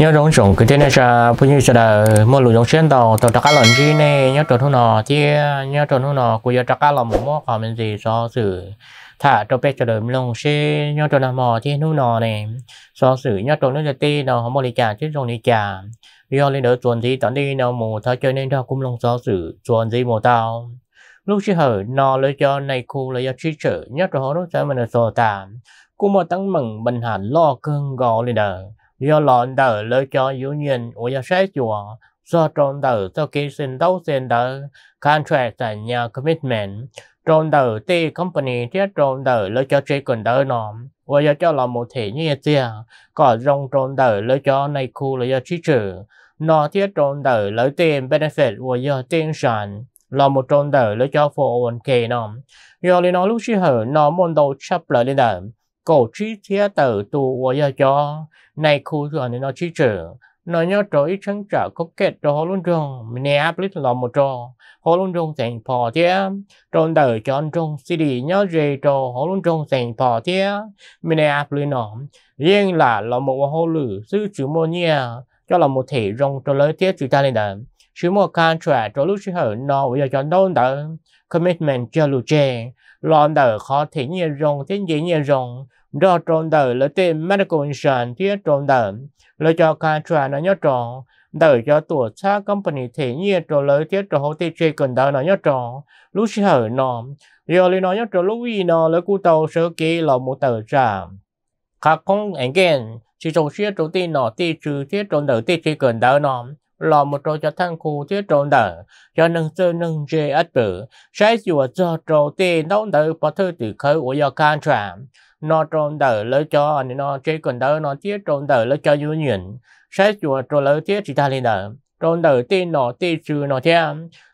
nhớ rong rong cái tên là bây sẽ là một lũ rong xuyên tàu tàu trắc lần gì nè nhớ trộn thu nọ chi nhớ trộn thu nọ của giờ trắc lần một món còn mình gì so sự thả cho bé cho đời lông xe nhớ trộn làm mò chứ thu nọ nè do sự nhớ trộn nước tê nó không một lý cả chứ rong lý cả do lên đỡ chuẩn gì tận đi nó mù thay chơi nên đâu cũng lông so sự chuẩn gì mù tao lúc chỉ hở nó lấy cho này khu lấy cho chi trở nhớ trộn nó sẽ mình là so tạm cũng mà tăng mừng bình hẳn lo cơn gò lên đời do 要 lần đầu lựa chọn union nhân của nhà sách chùa, do trong đầu sau khi xin đấu xin đấu contract tại nhà commitment, trong đầu ti company thiết trong đầu lựa chọn chỉ cần đỡ nó, và do cho là một thể như thế, à? còn dòng trong đầu lựa chọn này khu là do chi trừ, nó thiết trong đầu lựa tiền benefit của do tiền sản là một trong đầu lựa chọn for oh one k nó, do lý nó lúc chỉ hở nó muốn đầu chấp lại lên đầu, cổ trí thiết đầu tu của do cho này khu rồi nên nó chỉ trở nó nhớ trở ít chân có kết cho họ luôn rong mình nè áp lít một trò họ luôn rong thành phò thế tròn đời cho anh rong xì đi nhớ rề trò họ luôn rong thành phò thế mình nè áp lít riêng là lò một họ lử sư chữ mô nhia cho là một thể rong cho lấy tiết chữ ta lên đời chữ mô contract cho lúc chữ hở nó bây giờ cho đâu đời commitment cho lù chê lò đời khó thể nhiên rong thế dễ nhiên rong do trộn đời là tên medical insurance thì trộn đời là cho contract nó nhớ trộn đời cho tổ chức company thể như trộn lời thiết trộn hậu tiêu chế cần đời nó nhớ trộn lúc xí hở nó giờ lời nó nhớ trộn lúc vì nó là cụ tàu sơ kế là một tờ trả khá không anh kèn chỉ trộn xí trộn tiền nó tiêu trừ thì trộn đời tiêu chế cần đời nó là một trò cho thằng khu thiết trộn đỡ cho nâng sơ nâng dê ách bự sẽ dù cho trộn tiền đóng đỡ bỏ thư từ khởi của do can trạm nó trôn đỡ lấy cho anh nó chế còn đỡ nó tiết trôn đỡ lấy cho dư nhuyễn sẽ chùa trôn lấy tiết chỉ ta lên đỡ trôn đỡ tin nó tin chữ nó thế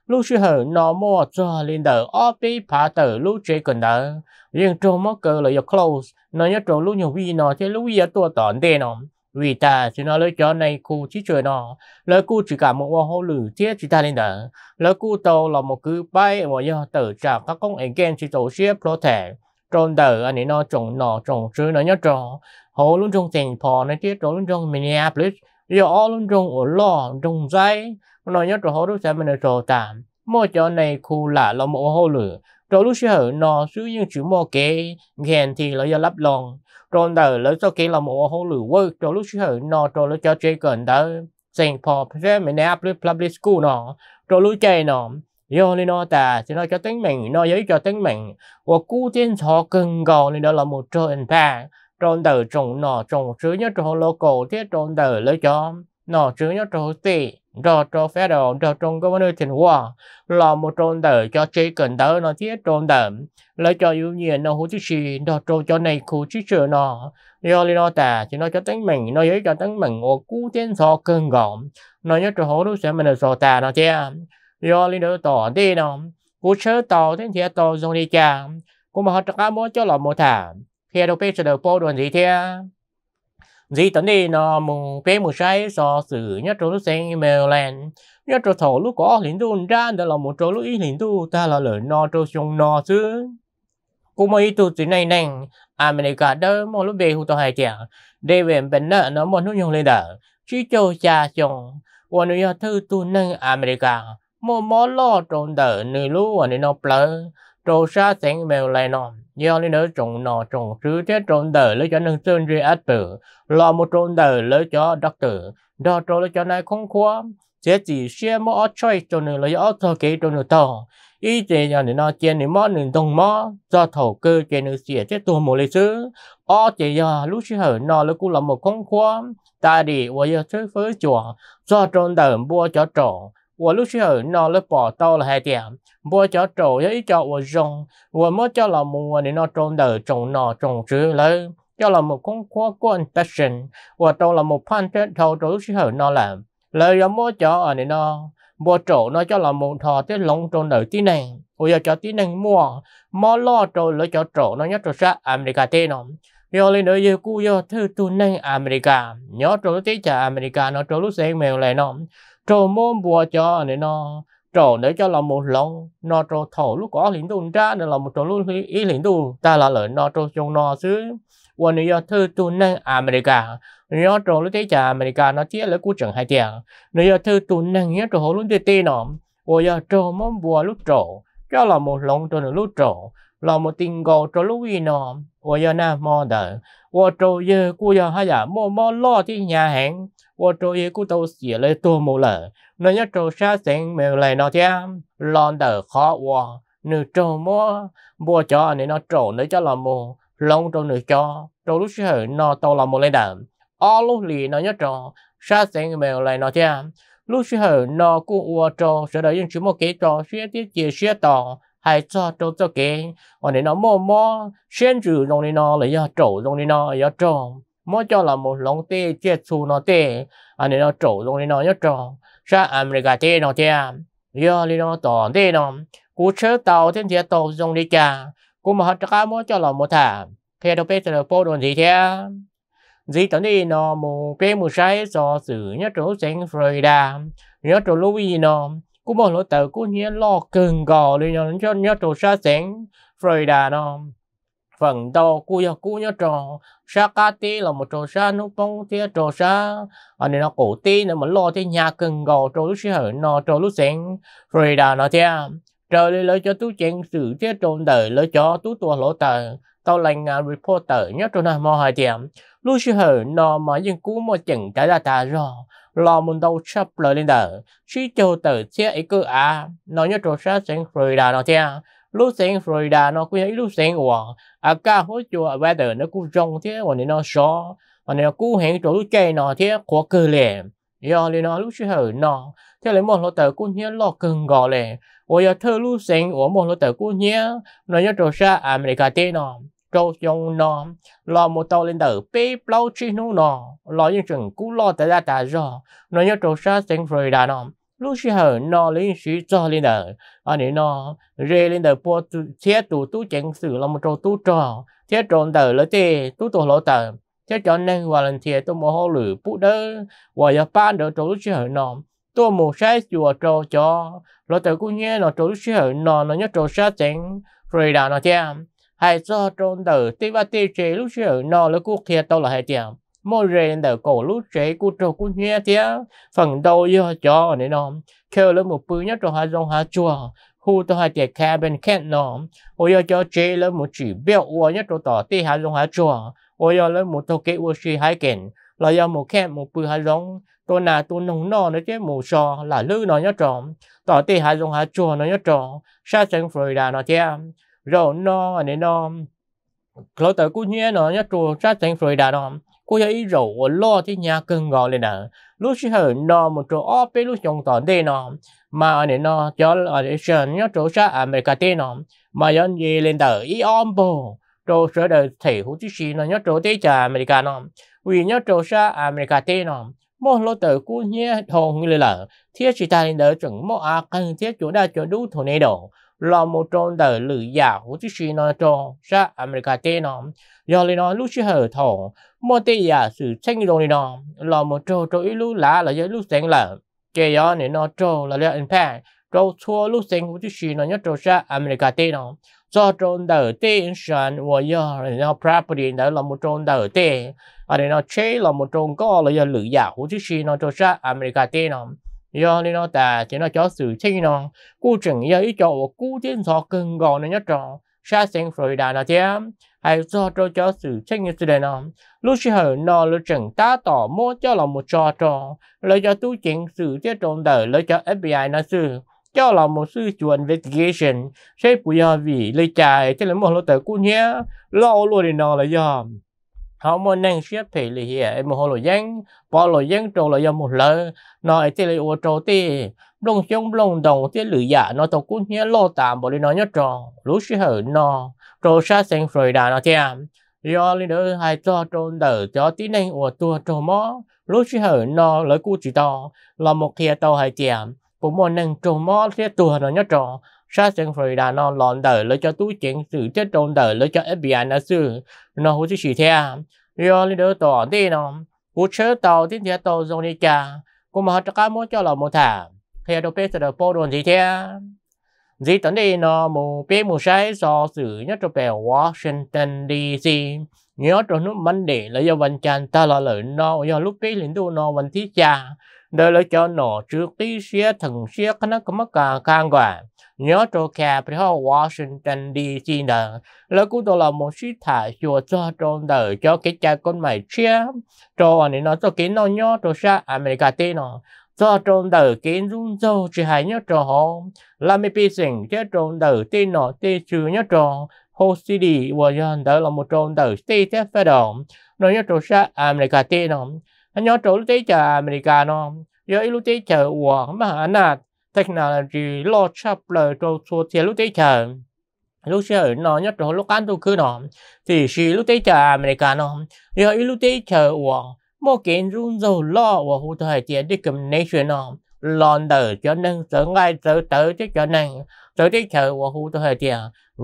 lúc sư hở nó mua cho lên đỡ ở bị phá đỡ lúc chế còn đỡ nhưng trôn mất cơ là close nó nhớ trôn lúc nhiều vi nó thế lúc vi tua tỏn đê nó vì ta chỉ nó lấy cho này khu chỉ chơi nó lấy cô chỉ cả một hoa hậu lử thiết chỉ ta lên đỡ lấy cô tàu là một cứ bay mà do tự trả các công ảnh gen chỉ tổ xếp có thể trôn tử anh ấy nó trồng nọ trồng chứ nó nhớ trồng hồ luôn trong tiền phò nó tiết trồng luôn trồng Minneapolis giờ luôn trong ở lo trong dây nó nhớ trồng hồ lúc sáng mình trò tạm mỗi chỗ này khu lạ là một hồ lửa rồi lúc xưa nó sử dụng chữ mô kế ghen thì là giờ lắp lòng rồi đời lỡ sau kế là một hồ lửa vơ rồi lúc xưa nó rồi lỡ cho chơi gần tới Saint Paul Minneapolis Public School nó rồi lúc chơi nó yêu lên nó ta chỉ nói cho tính mình nói giới cho tính mình và cú tiên cho cần gò lên đó là một trơn ta trôn từ trồng nọ trồng chứa nhất lô cổ thiết trôn từ lấy cho nọ chứa nhất trồng tì rồi trôn phép đồ rồi trồng có vấn đề tiền hòa là một trôn từ cho chỉ cần đỡ nó thiết trôn từ lấy cho ưu nhiên nó hữu hút chi rồi trôn cho này khu chi chữ nọ do lên nó tà chỉ nói cho tính mình nó giới cho tính mình của cú tiên so cần gò nó nhất trồng hút sẽ mình là so tà nó chứ do linh đồ tỏ đi nó cú chớ tỏ thiên thì tỏ dùng đi cha cú mà họ trả mua cho lọ mua thả khi đâu biết sẽ được bao đoàn gì thế gì tấn đi nó mù bé mù say so sử nhất trốn lúc sinh email lên nhất trốn thổ lúc có lính đun ra đó là một trốn lúc ý lính đu ta là lời no trốn sung no chứ cũng mấy tụ chỉ này nè America đó một lúc về hụt hai chàng để về bên đó nó một nút nhung lên đó chỉ cho cha chồng quan nội thư tu nâng America mô mô lo trộn đỡ nữ lú và nữ nó plơ trô xa sánh bèo lại nọ do nên đỡ trộn nọ trộn chứ thế trộn đỡ lấy cho nâng sơn rì át tử lo một trộn đỡ lấy cho đắc tử đó trộn lấy cho này không khóa sẽ chỉ xe mô ở chơi trộn nữ lấy ở thơ kế cho nữ tàu ý chế nhà nữ nó chế nữ mó nữ đồng mó do thổ cơ chế nữ xìa chết tù mù lấy chứ ở chế nhà lúc chứ hở nọ lấy cũng là một không khóa ta đi và giờ thứ phớ chùa do trộn đỡ mua cho trộn 我陆续有拿了把刀了还点，我叫找要一叫我用，我莫叫老母我你那种的种那种之了，叫老母公过关得神，我到老母判决头找陆续有拿了，了要莫叫啊你那，我找那叫老母他这龙种的ទី này，我要叫ទី này 莫，莫老找了叫找那要找啥 America ទី nó。yo lên nữa yo cu yo thứ tu nang America nhớ trâu tí chả America nó trâu lúc xem mèo lại nó trò môn bùa cho nên nó trò để cho là một lòng nó trò thổ lúc có lính tu ra nên là một trâu lúc ý lính tu ta là lợi nó trò trong nó xứ quan niệm thư tu năng America nó trò lúc thế cha America nó chia lấy cú chẳng hai tiền nếu thư tu năng nhớ trâu lúc thế tê nó ôi giờ trò môn bùa lúc trò cho là một lòng trò lúc trò là một tình cầu trò lúc ý nó ôi giờ nam mơ đợi ôi trò giờ cú giờ hai giờ mơ mơ lo thì nhà hàng 我做嘢嗰度時咧都冇啦，你一做沙成咪嚟咯啫，浪得可喎，你做麼？冇咗你那做你就啦冇，浪做你做，做到時候那到啦冇你得，啊 lúc lì nó nhất trò, sa sinh mèo lại nó thế, lúc 時候 nó cũng ua trò, sợ đời yên chỉ một cái trò, xuyên tiết chỉ xuyên hay cho trò cho cái, anh ấy nói mò mò, xem chữ trong này nó lại giờ trổ trong này nó giờ trộn mỗi cho là một lòng tê chia chu nó tê anh ấy nó trổ rồi nên nó nhớ trò ra America tê nó tê giờ đi nó tỏ tê nó cú chớ tàu thiên thiệt tàu dùng đi cha cú mà hết cả mỗi cho là một thả thế đâu biết là bố đồn gì thế gì tận đi nó mù bê mù sai do sự nhớ trổ sinh Florida nhớ trổ Louisiana cú mà lỗ tờ cú nhớ lo cưng gò đi nó cho nhớ trổ sa sinh Florida nó phần đầu cú yo cú nhớ trò sa là một trò xa nút bóng thế trò xa anh nó cổ tí nữa mà lo thế nhà cần gò trò lúc xí hở nó trò lúc sáng rồi đà nó thế trời lấy lời cho tú chuyện sự thế trộn đời lấy cho tú tua lỗ tờ tao lành ngà reporter nhớ trò nào mò hai tiệm lúc xí hở nó mà dân cú mà chừng cái là ta rồi lo muốn đâu chấp lời lên đời suy cho tờ thế ấy cơ à nó nhớ trò sa sáng rồi đà nó thế lúc sáng Florida nó cũng lúc sáng hoàng à cả hỗ trợ weather nó cũng rong thế còn nó gió còn nó cũng hẹn chỗ lúc chơi nó thế khó cơ lệ do nên nó lúc chơi hở nó thế lấy một lỗ tờ cũng như lo cần gò lệ ôi giờ thơ lúc sáng của một lỗ tờ cũng như nó nhớ trò xa America thế nó trâu trong nó lo một tàu lên đỡ bê bao chi nó nó lo những chuyện cũng lo tới ra ta rồi nó nhớ trò xa sáng Florida nó lúc xưa hở nó lên sự cho lên đờ anh ấy nó rê lên đờ po thế tụ tú chẳng xử làm một trâu tú trò thế tròn đờ lỡ tê tú tổ lỗ tờ thế cho nên hòa lần thiệt tôi mua hồ lử bút đỡ và giờ ban đỡ trâu lúc xưa hở nó tôi mua sai chùa trâu cho lỗ tờ cũng nhé nó trâu lúc xưa hở nó nó nhớ trâu sát chẳng rồi đà nó theo hay cho tròn đờ tê ba tê chế lúc xưa hở nó lỡ cuộc thiệt tôi là hai tiệm mỗi rèn đỡ cổ lúc chế cú trâu cú nhẹ tía phần đầu do cho nên nó kêu lên một bữa nhất rồi hai dòng hai chùa hu tôi hai tiệt khe bên kẹt nó ôi yêu cho chế lên một chỉ biểu ua nhất rồi tỏ tê hai dòng hai chùa ôi yêu lên một tô kế ua chỉ hai kẹn là yêu một kẹt một bữa hai dòng tôi nà tôi nông nọ nó chế mù sò là lư nó nhất rồi tỏ tê hai dòng hai chùa nó nhất rồi sa chân Florida nó chế rồi nó nên nó tới nó nhớ nó cô ấy rủ lo thì nhà cần gọi lên nè lúc xí hở nó một chỗ ở bê lúc nhông tòn đê nó mà anh ấy nó cho ở trên sơn nhớ chỗ xa America tê nó mà dân gì lên tờ y om bồ chỗ sửa đời thể hữu tí gì nó nhớ chỗ tê Mỹ America nó vì nhớ chỗ xa America tê nó mô lô tờ cú nhớ thôn như là thiết chỉ ta lên đỡ chuẩn mô à cần thiết chỗ đa chỗ đủ thổ này đồ là một trong đời lử giả hữu tí gì nó chỗ xa America tê nó do lên nó lúc xí hở thổ mô tê giả à, sự tranh đồ này nó là một trâu trâu ít lú lá là dưới lú sáng là cái đó này nó trâu là lẽ in pa trâu chua lú sáng của chú sĩ nó nhớ trâu sa America tê nó cho trâu đầu tê insurance và giờ nó property đó là một trâu đầu tê ở đây nó chế là một trâu có là giờ lựa giả của chú sĩ nó trâu sa America tê nó do nên nó ta chỉ nó cho sự chi nó cú chừng giờ ý cho cú chiến thọ cưng gò nó nhất tròn xa xanh Florida nói thế hay do cho cho sự trách nhiệm sự đề nó lúc khi nó lúc chẳng ta tỏ mua cho là một trò cho, lấy cho tu chính sự tiết trộn đời lấy cho FBI nói sự cho là một sự chuẩn investigation sẽ bây giờ vì lấy trái cho là một lô tờ cũ nhé lo luôn thì nó là do họ muốn nâng xếp thì lì hiệp em hồ lộ dân bỏ lộ dân trâu lộ dân một lỡ nói thì lì ô trâu thì đông chống đông đồng thì lử dạ nó tàu cũng nhớ lô tạm bỏ đi nó nhất trò lú xí hở nó trâu xa xanh rồi đà nó thèm do lên đỡ hai cho trâu đỡ cho tí nâng ô tua trâu mó lú xí hở nó lỡ cú chỉ to là một thìa tàu hai thèm bố mò nâng trâu mó thì tua nó nhất trò Sasson Frida nó lòn đời lấy cho túi chuyện sự chết trôn đời lấy cho FBI nó sư nó hú chứ chỉ theo rồi lấy đỡ tổ đi nó cú chớ tàu tiếp theo tàu dùng đi cả cú mà cho cái muốn cho là một thả thì đồ bê sẽ được bô đồn gì thế, gì à? tấn đi nó mù bê mù sai do sự nhất cho bè Washington DC nhớ cho nước mắn để lấy do văn chàng ta là lợi nó do lúc bê lính đu nó văn thiết cha đời lấy cho nó trước tí xe thần xe khả năng có mất cả khang quả nhớ cho cả bị họ Washington DC nè là cũng đó là một sự thả chùa cho trong đời cho cái cha con mày chia cho anh nó cho cái nó nhớ cho sa America tên nó cho trong đời cái rung dâu chỉ hay nhớ cho họ là mấy bị sinh cho trong đời tên nó tên chữ nhớ cho Hồ Sĩ Đi và dân đó là một trong đời tây thế phải đồng nó nhớ cho sa America tên nó nhớ cho lúc tế chờ America nó giờ lúc tế chờ của mà anh technology lo chapler cho số tiền lúc tới chờ lúc chờ nó nhất rồi lúc ăn tôi cứ nó thì chỉ lúc tới chờ americano giờ ít lúc tới chờ của một cái run dầu lo của hỗ trợ tiền đi cầm nation nó lon đờ cho nên sợ ngay sợ tới chứ cho nên sợ tới chờ của hỗ trợ tiền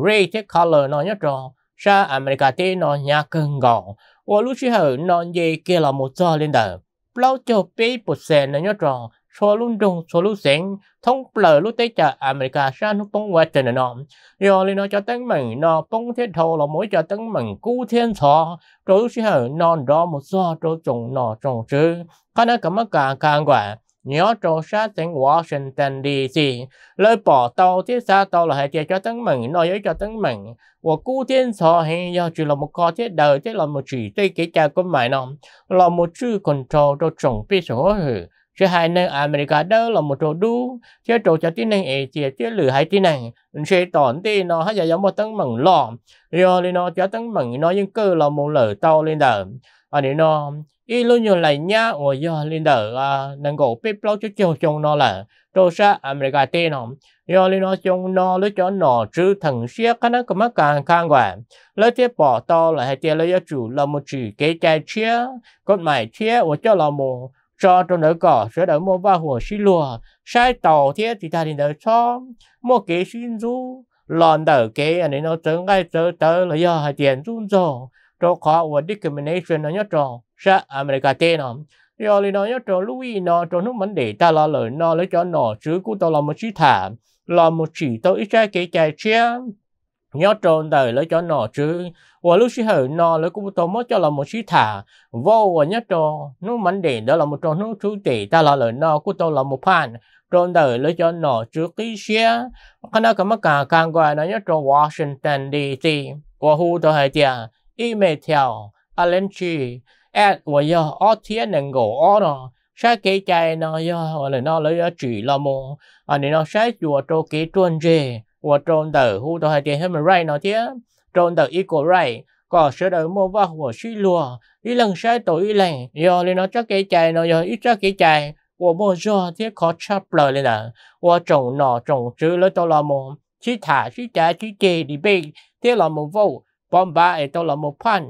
ray chứ color nó nhất rồi sa america tê nó nhà cưng gọn và lúc chờ nó về kia là một giờ lên đờ lâu cho bê phần trăm nó nhất rồi số luôn trùng số luôn sáng thông lờ lúc tới chợ America sang nó bông quẹt trên nó rồi lên nó cho tăng mình nó bông thiết thầu là mỗi cho tăng mình cú thiên thọ rồi sẽ hở non đó một so rồi trồng nó trồng chứ cái nó cảm ơn càng càng quả nhớ trò sát tỉnh Washington DC lời bỏ tàu thiết xa tàu là hệ chế cho tấn mừng nói với cho tấn mừng của cú thiên sọ hay do chỉ là một co thiết đời thế là một chỉ tây cái cha của mày nó là một chữ còn trò cho chồng biết số hử chứ hai nơi America đó là một chỗ đu chứ chỗ cho tin này ấy chỉ chứ lử hai tin này sẽ tổn thì nó hay giống một tấn mỏng lọ rồi thì nó cho tấn mỏng nó nhưng cơ là một lở tàu lên đờ ở đây nó y luôn như lại nhá ở do lên đờ à năng cổ bếp lâu cho chiều chồng nó là chỗ sa America tên không do lên nó chồng nó lấy cho nó chứ thần xe cái nó có mắc càng càng quả lấy tiếp bỏ to là hai tiền lấy chủ là một chỉ cái chai chia con mải chia ở cho là một cho cho đỡ cỏ sẽ đỡ mua ba hồ xí lùa sai tàu thế thì ta thì đỡ cho mua kế xin du lòn đỡ kế anh ấy nó tưởng ngay tớ tớ là do hai tiền run rồi cho khó của discrimination nó nhất tròn sẽ America tên nó do lý nó nhất tròn Louis nó cho nó vấn đề ta lo lời nó lấy cho nó chứ cũng tao là một chi thả là một chỉ tao ít ra cái chạy chia nhớ trôn đời lấy cho nó chứ và lúc xí hở nó lấy cũng tôi mới cho là một sĩ thả vô và nhớ trôn nó mảnh đề đó là một trôn nó chú tỷ ta là lời nó của tôi là một phan trôn đời lấy cho nó chứ cái xe khi nào có mắc cả càng gọi nó nhớ trôn Washington DC và hù tôi hay tiền email theo alenchi at và giờ ở thiên nền gỗ ở đó sẽ kể chạy nó giờ và lời nó lấy chỉ là một anh nó sẽ chùa trâu kế tuần gì 我中的互动和点他们 right 呢天中的 equal right ก็เสดมัวว่าหัวชิลัวอีหลังใช้ตัวอีหลังยอเลยเนาะจะเกใจเนาะยออีจะเกใจ我莫做ที่ขอชับเลยเลยนะว่าจงหนอจงจื้อแล้วตัวละมงชิถาชิจ่าชิเจดีเบกที่ละมงฟูปอมบ้าไอตัวละมงพัน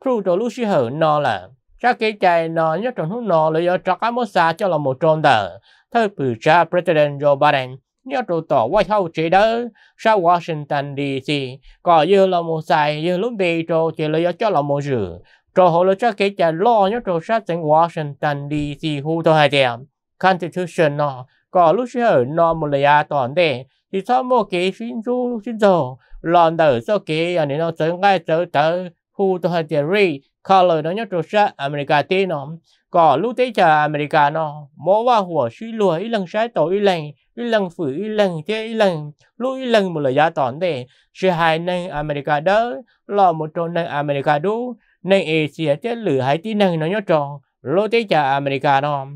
ครูตัวลูกชิเหอนอละจะเกใจนอนยอจงหุ่นนอเลยยอจักรมอสาเจ้าละมงจงเดอเธอปื้อจ้าประธานโจบาเดน nhớ trụ tổ quay hậu chỉ đỡ sa Washington DC có dư là một sai dư lúc bị trụ chỉ lấy cho là một rử trụ hồ là cho cái chả lo nhớ trụ sát tỉnh Washington DC hú tôi hai điểm Constitution nó có lúc sẽ nó một lời à toàn đề thì sao một cái xin du xin dầu lòn đỡ sau cái anh nó tới ngay tới tới hú tôi hai điểm ri color nó nhớ trụ sát America tin nó có lúc tới chờ America nó mỗi vào หัว suy lùi lần sai tối lần 1 lần chơi 1 lui lần một lời giá tỏn để sự hai năng America đó lo một trong năng America đó năng Asia thế lử hai tí năng nó nhớ tròn lô tế cha America đó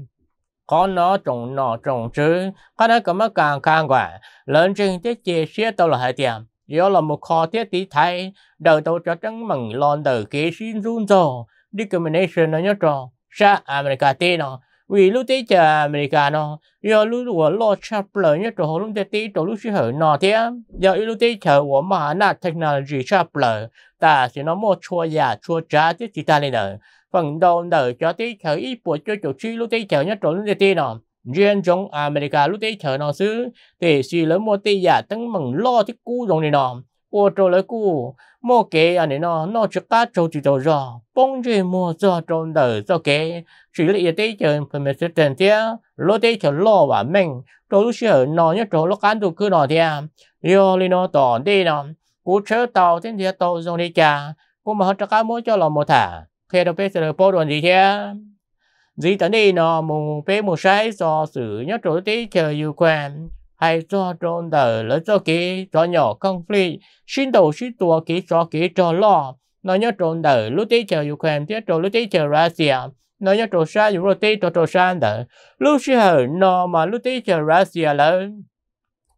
có nó trồng nọ trồng chứ có nó có mất càng càng quả lớn trên thế chế xe tàu là hai tiệm do là một kho thế tí thay đầu tàu cho trắng mừng lon từ kế xin run rồi discrimination nó nhớ tròn sa America tê nó vì lúc tí chờ Americano giờ lúc của lo chapler nhất chỗ lúc tí chỗ lúc chưa hở nọ thế giờ lúc tí chờ của mà na technology chapler ta sẽ nó mua chua giả chua trá tí chỉ ta lên ở phần đầu đời cho tí chờ ít buổi cho chỗ chi lúc tí chờ nhất chỗ lúc tí nọ riêng trong America lúc tí chờ nó xứ thì xì lớn mua tí giả tăng mừng lo thích cú rồi này nọ 我做了股，莫给啊你喏，那只家做就做着，帮助莫做做的做给，处理一点就不没事等的，落地就落完命，做路时那一做落干都去那的，哟你那当地呢，古车道天天到上的家，我们这家莫叫老莫谈，看到别是包装的天。dĩ tận đi nó mù bé mù sai do sự nhớ chỗ tí chờ yêu quen hay cho trộn đời lỡ cho kỹ cho nhỏ không phi xin đầu xin tua kỹ cho kỹ cho lo nó nhớ trộn đời lúc tí chờ Ukraine tiết trộn lúc tí chờ Russia nó nhớ trộn xa dù lúc tí cho trộn xa đỡ lúc xí hở nó mà lúc tí chờ Russia lỡ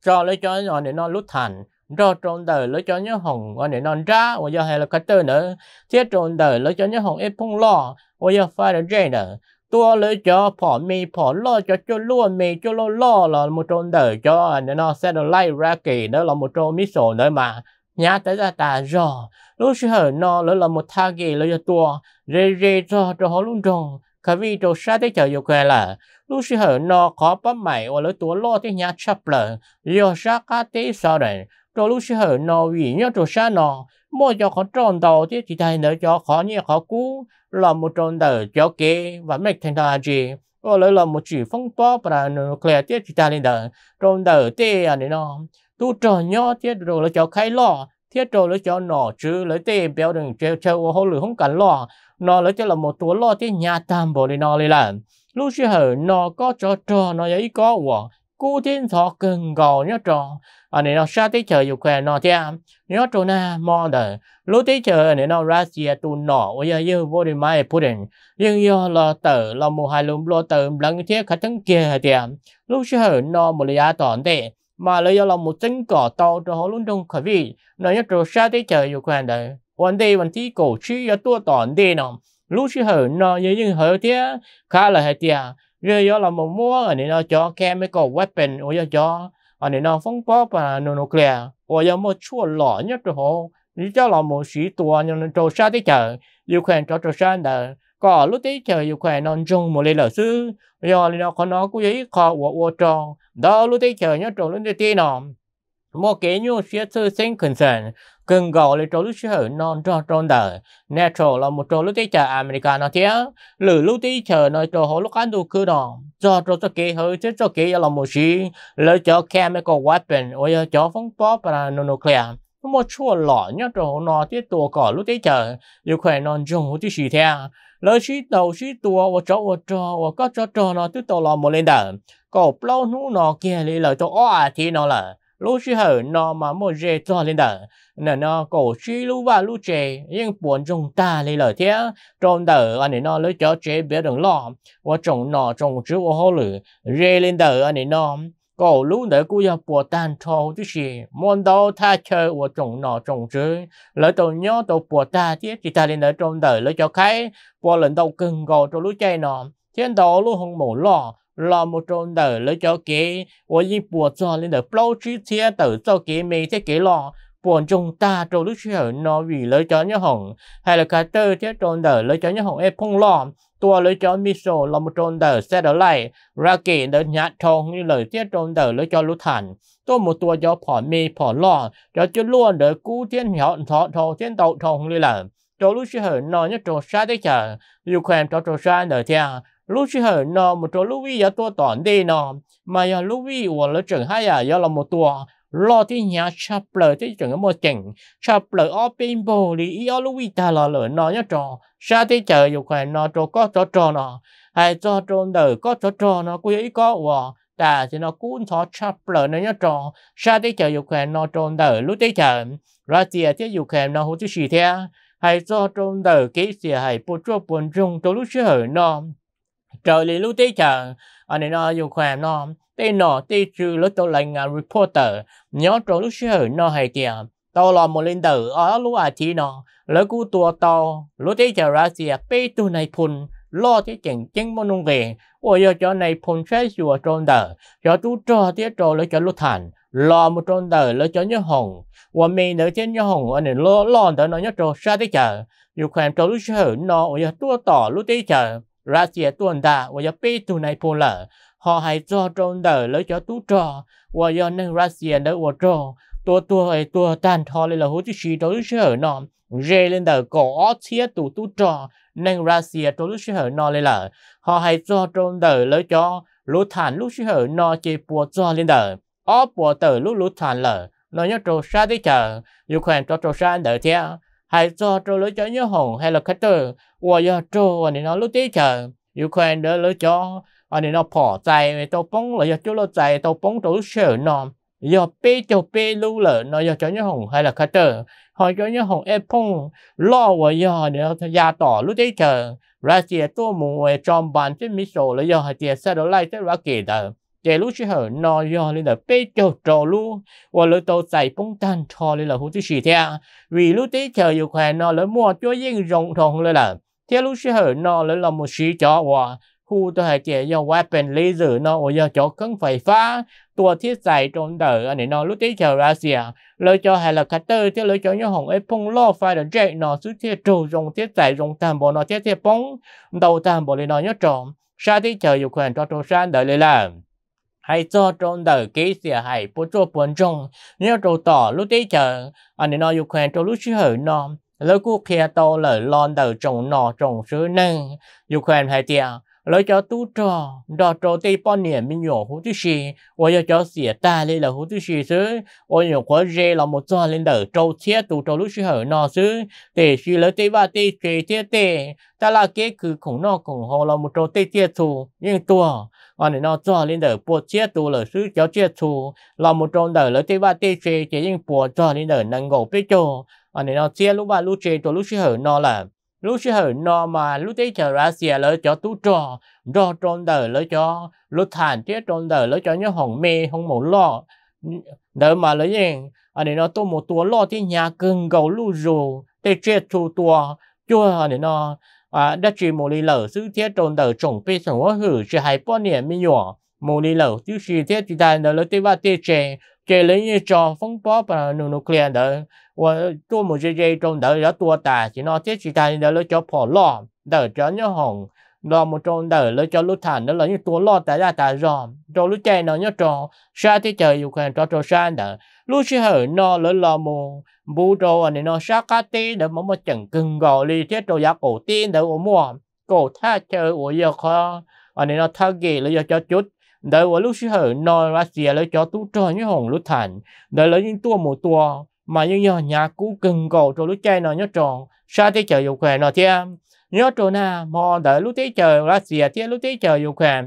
cho lấy cho nhỏ để nó lúc thành cho trộn đời lấy cho nhớ hồng và để non ra và giờ hay là cắt tơ nữa tiết trộn đời lấy cho nhớ hồng ép phong lo và giờ phải là dây nữa tua lỡ cho bỏ mi bỏ lo cho cho luôn mi cho là một trong đời cho nên nó sẽ được lay ra kỳ là một trong mít nữa mà nhá tới ra ta rồi lúc xưa hở nó là một thang gì lỡ cho tua rê rê cho cho họ luôn rồi khả vì đồ xa tới chờ yêu quê là lúc xưa hở nó có bấm mày và lỡ tua lo tới nhà chập lỡ yêu xa cá tới sau này rồi lúc sẽ hở nó vì nhớ trò xa nó mua cho khó tròn đầu thì thì thầy nữa cho khó như khó cũ là một tròn đầu cho kế và mệt thành ra gì rồi lấy là một chỉ phong tỏa và nuclear thì thì thầy lên đầu tròn đầu tê à này nó tu tròn nhớ thì rồi là cho khai lọ thiết trò lấy cho nó chứ lấy tê béo đừng treo treo hồ lửa không cần lo nó lấy cho là một túa lọ thì nhà tam bộ đi nó lấy là lúc sẽ hở nó có cho trò nó ấy có quả cú thiên thọ cần gò nhớ tròn à nè nó sa tí chờ dù khỏe nó thế à? nhớ trò na mò đờ lú tí chờ nè nó ra xìa à, tu nọ bây giờ yêu vô đi mai phụ đình nhưng do lo tờ lo mua hai lùm lo tờ lăng thế khả thắng kia thế lúc sơ nó một lý tỏn thế mà lấy do là một tính cỏ to cho họ luôn trong khỏi vị nó nhớ trò sa tí chờ dù khỏe đờ วันดีวันที่กูชี้ตัวตอนดีน้องลูกชื่อเหรอเนาะยังยังเหรอเทียข้าเลยเทีย rồi giờ là một mua ở nên nó cho chemical weapon ở do cho ở nên nó phong bó và nuclear ở do một chua lọ nhất rồi hồ như cho là một sĩ tua nhưng nó trâu sát tới chờ Ukraine cho trâu xa đã, có lúc tới chờ quen non chung một lấy lỡ sư giờ nên nó có nó cũng giấy khó của ô tròn đó lúc tới chờ nhất trâu lúc tới tiên nào một cái nhu phía thư sinh cần sẵn, cần gọi là trò lúc sở non trò tròn đờ. Natural là một trò lúc tế chờ America nó thế, lửa lúc tế chờ nói trò hồ lúc ăn đủ cư đòn, cho trò cho kế hơi chứ cho kế là một gì, lỡ cho chemical weapon, ôi cho phong bó và nuclear. Một chua lọ nhá trò hồ nó tế tùa cỏ lúc tế chờ, yêu khỏe non dùng hữu tế xì thế. Lỡ xí tàu xí tùa, và trò và trò, và có trò trò nó tế tàu lọ một lên đời, Cậu bao nụ nó kia lý lời cho ó à thế nó là lũ sư hở nó mà mô dê to lên đỡ nè nó cổ sư lũ và lũ chê nhưng buồn chúng ta lấy lời thế trong đỡ anh ấy nó lấy cho chế biết đừng lo và chồng nó chồng chú ô hô lử dê lên đỡ anh ấy nó cổ lũ đỡ cú ya bùa tan thô chứ gì môn đâu tha chơi và chồng nó chồng chú lấy tổ nhớ tổ bùa ta thế chỉ ta lên đỡ trong đỡ lấy cho khai bùa lần đầu cưng gò cho lũ chê nó thiên đó lũ không mổ lo lo một trôn đời lấy cho kế ô gì bùa cho lên đời bao chi thế đỡ cho kế mê thế kế lo bọn chúng ta trâu lúc chơi nó vì lấy cho nhớ hồng hay là cả tơ thế trôn đỡ lấy cho nhớ hồng em phong lo tua lấy cho miso là một trôn đời xe đỡ lại ra kể đỡ nhát thông như lời thế trôn đỡ lấy cho lúc thản tôi một tua cho bỏ mê bỏ lo cho chứ luôn đỡ cú thiên nhỏ thọ thọ thiên tàu thông như là trâu lúc chơi nó nhớ trâu xa thế chờ yêu quen cho trâu xa đỡ theo lúc chứ hở nó một chỗ lúc vi giờ tôi tỏn đi nó mà giờ lúc vi của lỡ chừng hay giờ giờ là một tua lo thì nhà chập lỡ thì chừng một chừng chập lỡ ở bên bờ thì ý ở lúc vi ta là lỡ nó nhớ trò sao thì chờ dù khỏe nó chỗ có chỗ trò nó hay chỗ trò đời có chỗ trò nó cũng ý có hòa ta thì nó cuốn thọ chập lỡ nó nhớ trò sao thì chờ dù khỏe nó trò đời lúc thì chờ ra thì thì dù khỏe nó hút thì gì thế hay cho trò đời kỹ thì hay bố cho bốn chung tôi lúc chứ hở nó trở lại lúc tí chờ anh ấy nói dùng khoản nó tí nọ tí trừ lúc tôi lại ngà reporter nhớ trò lúc xưa nó hay kìa tao là một linh tử ở lúc à chỉ nó lỡ cú tua tao lúc tí chờ ra gì bê tu này phun lo thế chẳng chẳng mong nông về ôi giờ cho này phun sẽ xùa trôn đờ cho tu trò thế trò lấy cho lúc thành lo một trôn đờ lấy cho nhớ hồng và mình nữa trên nhớ hồng anh ấy lo lo đỡ nó nhớ trò xa thế chờ dù khoản trò lúc xưa nó ôi giờ tua tỏ lúc tí chờ ra chia tuần ta và do bê tu này bù lỡ họ hãy cho trong đời lấy cho tú trò và do nâng ra chia đỡ và trò tua tua ấy tua tan thò lên là hú chứ xí trò lúc sở nọ rê lên đời có chia tụ tú trò nâng ra chia trò lúc sở nọ lên là họ hãy cho trong đời lấy cho lũ thản lúc sở nọ chế bùa cho lên đời ó bùa tử lúc lũ thản lỡ nó nhớ trâu xa đi chờ dù khoản cho trâu xa đỡ theo hay cho trâu lưỡi cho nhớ hồn hay là khách trơ qua giờ trâu anh nó lúc tí chờ Ukraine đỡ lưỡi cho anh nó bỏ chạy tàu bóng là giờ chú lưỡi chạy tàu bóng tàu sợ nó giờ bê cho bê lưu lợ nó giờ cho nhớ hồn hay là khách trơ hỏi cho nhớ hồn ép phong lo qua giờ anh nó gia tỏ lúc tí chờ Ra Russia tôi muốn trong bàn trên missile là giờ họ tiệt satellite rất là kỳ đời chế lúc chứ hở nó do lên là bê cho trò lu và lỡ tàu chạy bông tan trò lên là hú chứ xì theo vì lúc tí chờ yêu khỏe nó lỡ mua cho yên rộng thòng lên là thế lúc chứ hở nó lỡ là một xí chó và khu tôi hay chế do weapon laser nó và do chó cứng phải phá tua thiết giải trong đời anh ấy nó lúc tí chờ ra xìa lỡ cho là cutter thế lỡ cho nhau hồng ấy phong lo phải được chạy nó xuất thiết trâu rồng thiết giải rồng tam bộ nó thiết thiết bóng đầu tam bộ lên nó nhớ trộm sa tí chờ yêu khỏe cho trâu san đợi lên làm hay cho trong đời ký xìa hay bố cho bốn trong nếu trâu tỏ lúc tí chờ anh nên nói Ukraine trâu lúc chứ hở nó lúc kia to lời lon đời trồng nọ trồng sứ nâng Ukraine hay tiệt lấy cho tu trò đò trò tây bao niệm mình nhỏ hú thứ gì ôi giờ cho xỉa ta lên là hú thứ gì chứ ôi nhỏ khó dê là một trò lên đỡ trâu thiết tu trò lúc xưa hở nọ chứ để xí lấy tây ba tây chế thiết tê ta là cái cứ khủng nọ khủng hồ là một trò tây thiết thù nhưng tua còn để nó trò lên đời bộ thiết tu là xứ cho thiết thù là một trò đời lấy tây ba tây chế chế nhưng bộ trò lên đời năng ngộ biết chỗ còn để nó chia lúc ba lúc chế trò lúc xưa hở nọ là lúc sẽ hở nọ mà lúc đấy chờ ra xe lỡ cho tú trò rò tròn đờ lỡ cho lúc thản chết tròn đờ lỡ cho nhớ hỏng mê hỏng mổ lo đỡ mà lỡ gì anh ấy nó tôi một tua lo thì nhà cưng gầu lu rù để chết chu tua chưa anh à ấy nó à đã chỉ một lý lỡ sự thiết tròn đờ trồng bê sống hóa hử chỉ hai bao niệm mi nhỏ một lý lỡ sự thiết chỉ đại nó lỡ tế ba tế chè chè lấy như tròn phong bó và nụ nụ đỡ 我多么这这种的要多大，只那这其他的了叫破浪，的叫那红，那么种的了叫路坦的了又多浪，大家大让，做路在那要做，山的就有看做做山的，路是好那了了么，不做你那沙卡的的么么整更高哩，这做也狗的的我么，狗他就我要看，啊你那他给了要叫จุด đời của lúc sư hở nói là xìa lấy cho tu trời như hồng lúc thành đời lấy những tua một tua mà như giờ nhà cũ cần cầu cho lúc chơi nó nhớ tròn sa thế trời dục khỏe nó thế nhớ tròn na mò đợi lúc thế trời là xìa thế lúc thế trời dục khỏe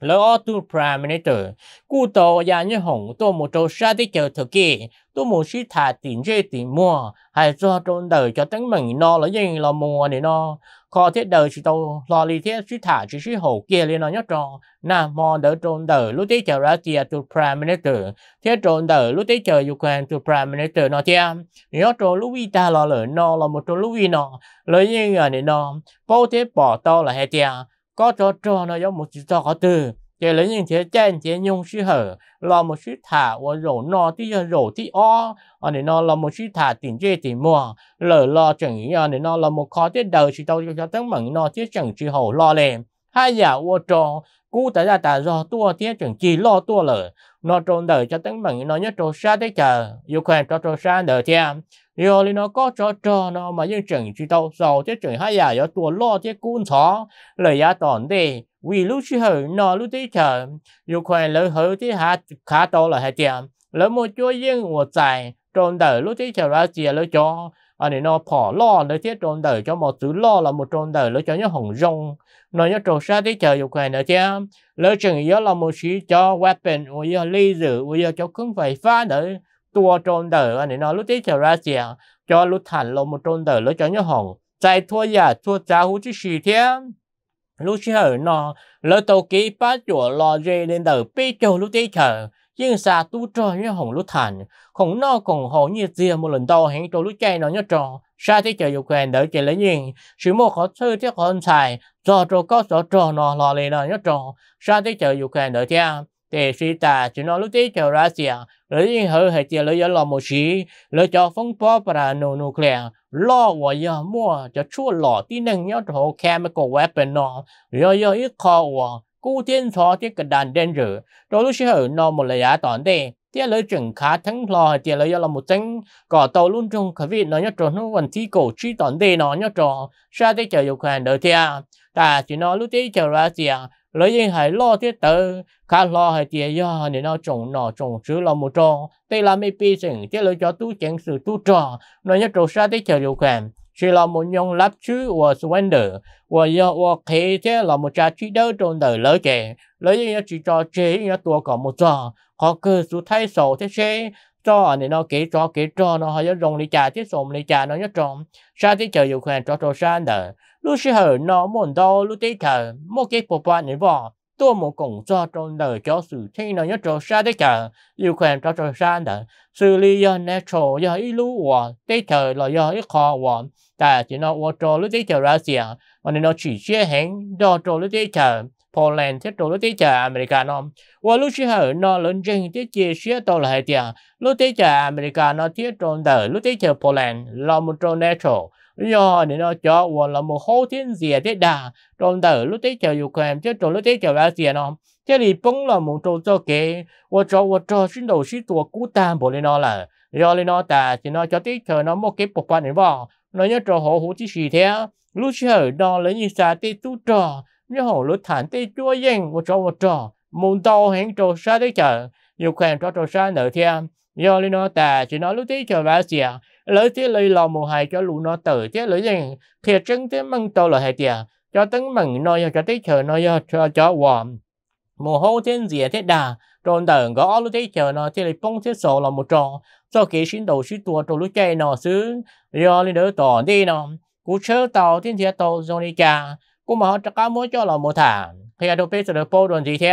lỡ ô tu prime minister cụ tổ nhà như hồng tôi một trâu sa thế trời thực kỳ tôi một sĩ thả tiền chơi tiền mua hay do trôn đợi cho tính mình nó là gì là mua này nó khó thiết đời chỉ tàu lo lý thiết chỉ thả chỉ chỉ hồ kia liên nó nhất tròn na mò đỡ trốn đỡ lúc tí chờ ra kia tu prime minister thế trốn đỡ lúc tí chờ ukraine tu prime minister nó thiết à? nhớ trốn lúc vi ta lo lỡ nó là một trốn lúc vi nó lỡ như người này nó bao thế bỏ to là hệ thiết à? có cho cho nó giống một chữ to có từ chế lấy những chế chen chế nhung sư hở lo một sư thả và rổ no tí giờ rổ o ở ờ, đây nó là một sư thả tiền chế tiền mua lỡ lo chẳng ý ở đây nó một khó tiết đời chỉ tao cho tấm mảng nó tiết chẳng chỉ hậu lo lên hai giả ô trò cú tại ra tại do tua tiết chẳng chỉ lo tua lỡ nó trôn đời cho tấm mảng nó nhất trôn xa tới chờ yêu quen cho trôn xa đời thêm rồi thì nó có cho cho nó mà những chẳng chỉ tao giàu tiết chẳng hai giả do tua lo tiết cún chó lời giá tòn đi vì lúc chứ nó lúc tí chờ dù khoản lỡ hở thì hạ khá to là hai tiền lỡ một chỗ riêng của giải trộn đời lúc tí chờ ra chìa lỡ cho anh à, ấy nó bỏ lo lỡ thiết trộn đời cho một thứ lo là một trộn đời lỡ cho nhớ hồng rong nó nhớ trộn xa tí chờ dù khoản nữa chứ lỡ chừng yếu là một sĩ cho weapon ủi giờ ly dự ủi yếu cho không phải phá nữa tua trộn đời anh à, ấy nó lúc tí chờ ra chìa cho lúc thẳng là một trộn đời lỡ cho nhớ hồng chạy thua giả thua giá hú chứ xì thiên lúc chờ nó lỡ tàu kỹ ba chỗ lò dê lên đầu bê chỗ lúc tí chờ nhưng xa tu trò như hồng lúc thần không nó còn hồ như dìa một lần đầu hẹn chỗ lúc chạy nó nhớ tròn xa thế chờ dù quen đỡ chạy lấy nhìn sự mô khó thư thiết khó hơn xài do trò có trò trò nó lò lì nó nhớ tròn xa thế chờ dù quen đỡ theo thì suy ta chỉ nói lúc tí chờ ra xìa lấy yên hở hệ chia lấy gió lò một xí lấy cho phong bó bà nụ nụ kèo lo wa ya mua cho chua lọ tí năng nhớ cho chemical weapon nó rồi giờ ít khó wa cú tiên thọ tiết cái đàn đen rử rồi lúc sau nó một lời giả tòn đây tiết lấy chừng khá thắng lo tiết lấy là một tính cỏ tàu luôn trong cái vị nó nhớ cho nó vẫn thi cổ chi tòn đây nó nhớ cho sao đây chờ yêu quan đợi tiết ta chỉ nó lúc đấy chờ ra tiệt lấy yên hải lo thiết tử, khá lo hải tiền do nên nó trồng nọ trồng chứ lo một trò tây là mấy pi sừng thế lỡ cho tu chẳng sự tu trò nó nhất trâu sa thế chờ điều khoản chỉ là một nhóm lắp chứ và surrender và do và khi thế là một trà chỉ đỡ trong đời lỡ trẻ lấy yên chỉ cho chế nhất tua còn một trò có cơ số thay sổ thế chế cho thì nó kỹ cho kỹ cho nó hơi rong đi trà tiếp sồn đi trà nó nhớ trong sa tiếp chờ yêu khoan cho cho sa nở lúc xí hở nó muốn đo lúc tiếp chờ một cái bộ phận này vào tôi một cùng cho trong đời cho sự thi nó nhớ cho sa tiếp chờ yêu khoan cho cho sa nở xử lý do natural do ít lũ hòa tiếp chờ là do ít khó hòa ta chỉ nó hòa cho lúc tiếp chờ ra xìa mà nó chỉ chia hẹn đo cho lúc tiếp chờ Poland thiết đồ lúc tế chả Americano. Và lúc chí hở nó lớn trên thiết chế xế tổ là hệ tiền. Lúc tế chả Americano thiết trồn đỡ lúc tế chả Poland là một trồn natural. Do nên nó cho và là một hô thiên dìa thiết đà. Trồn đỡ lúc tế chả Ukraine thiết trồn lúc tế chả Brazil nó. Thế thì bóng là một trồn cho kế. Và cho và cho xin đầu sĩ tùa cú tàm bộ lên nó là. Do lên nó ta thì nó cho tế chả nó một cái bộ quan đến vào. Nó nhớ trò hổ hủ tí xì thế. Lúc chờ nó lấy như xa tế tu trò nhớ hồ lũ thản tê chúa dân một trò một trò môn tàu hẹn trò xa tới chợ nhiều khoản trò trò xa nở theo do lý nó tà chỉ nói lũ tí chờ bà xìa à. lỡ tí lấy lò mù hài cho lũ nó tử tí lỡ dân thiệt chân tí măng tàu là hài tìa à. cho tấn mừng nói cho tí chờ nó cho cho quòm mồ hô thiên dìa thế đà tròn tờ gõ lúc thế chờ nó thế lại bông thế sổ là một trò sau khi xin đầu xin tua trò lúc chạy nó xứ do lên đỡ tỏ đi nó cú chớ tàu thiên thiệt tàu rồi đi cha cú mà họ trả mua cho là mua thả khi đồ bê sờ bô đồn gì thế